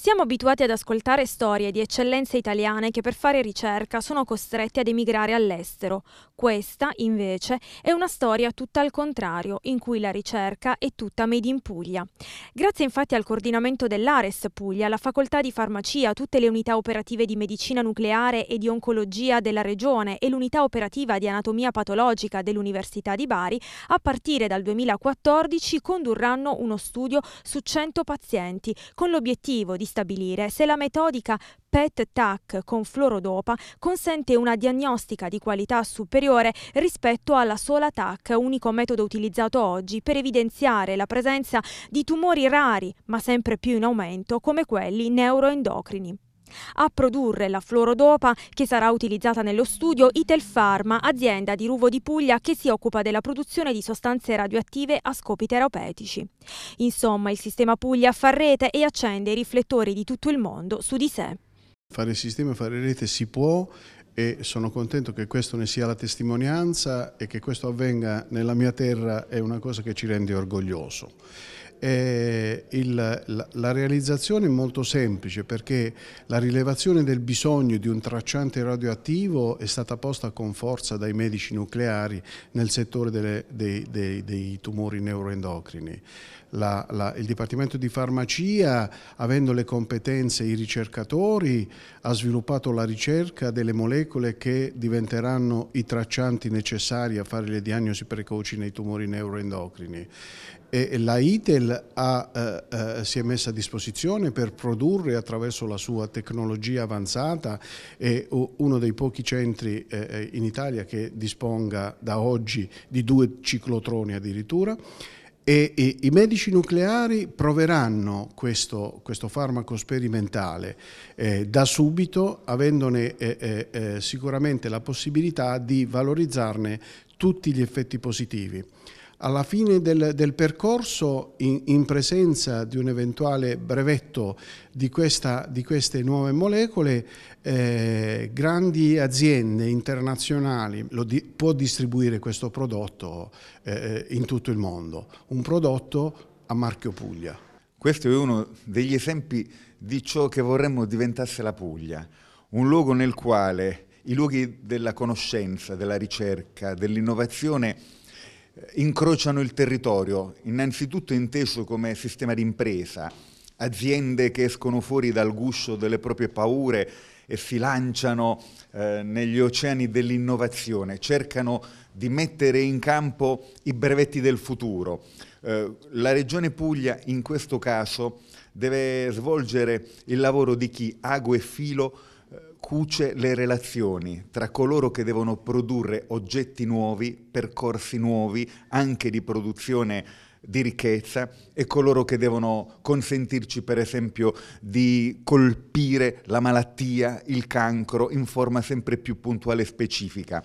Siamo abituati ad ascoltare storie di eccellenze italiane che per fare ricerca sono costrette ad emigrare all'estero. Questa, invece, è una storia tutta al contrario, in cui la ricerca è tutta made in Puglia. Grazie infatti al coordinamento dell'Ares Puglia, la facoltà di farmacia, tutte le unità operative di medicina nucleare e di oncologia della regione e l'unità operativa di anatomia patologica dell'Università di Bari, a partire dal 2014 condurranno uno studio su 100 pazienti con l'obiettivo di stabilire se la metodica PET-TAC con fluorodopa consente una diagnostica di qualità superiore rispetto alla sola TAC, unico metodo utilizzato oggi per evidenziare la presenza di tumori rari, ma sempre più in aumento, come quelli neuroendocrini. A produrre la fluorodopa che sarà utilizzata nello studio Itel Pharma, azienda di Ruvo di Puglia che si occupa della produzione di sostanze radioattive a scopi terapeutici. Insomma, il sistema Puglia fa rete e accende i riflettori di tutto il mondo su di sé. Fare sistema e fare rete si può e sono contento che questo ne sia la testimonianza e che questo avvenga nella mia terra è una cosa che ci rende orgoglioso eh, il, la, la, realizzazione è molto semplice perché la rilevazione del bisogno di un tracciante radioattivo è stata posta con forza dai medici nucleari nel settore delle, dei, dei, dei, tumori neuroendocrini. La, la, il Dipartimento di Farmacia, avendo le competenze i ricercatori, ha sviluppato la ricerca delle molecole che diventeranno i traccianti necessari a fare le diagnosi precoci nei tumori neuroendocrini e la ITEL ha, eh, eh, si è messa a disposizione per produrre attraverso la sua tecnologia avanzata è uno dei pochi centri eh, eh, in Italia che disponga da oggi di due ciclotroni addirittura e, e i medici nucleari proveranno questo, questo farmaco sperimentale eh, da subito avendone eh, sicuramente la possibilità di valorizzarne tutti gli effetti positivi alla fine del, del percorso, in, in, presenza di un eventuale brevetto di, questa, di queste nuove molecole, eh, grandi aziende internazionali lo di, può distribuire questo prodotto eh, eh, in tutto il mondo, un prodotto a marchio Puglia. Questo è uno degli esempi di ciò che vorremmo diventasse la Puglia, un luogo nel quale i luoghi della conoscenza, della ricerca, dell'innovazione incrociano il territorio, innanzitutto inteso come sistema di impresa, aziende che escono fuori dal guscio delle proprie paure e si lanciano eh, negli oceani dell'innovazione, cercano di mettere in campo i brevetti del futuro. Eh, la Regione Puglia in questo caso deve svolgere il lavoro di chi ago e filo cuce le relazioni tra coloro che devono produrre oggetti nuovi, percorsi nuovi, anche di produzione di ricchezza e coloro che devono consentirci per esempio di colpire la malattia, il cancro in forma sempre più puntuale e specifica.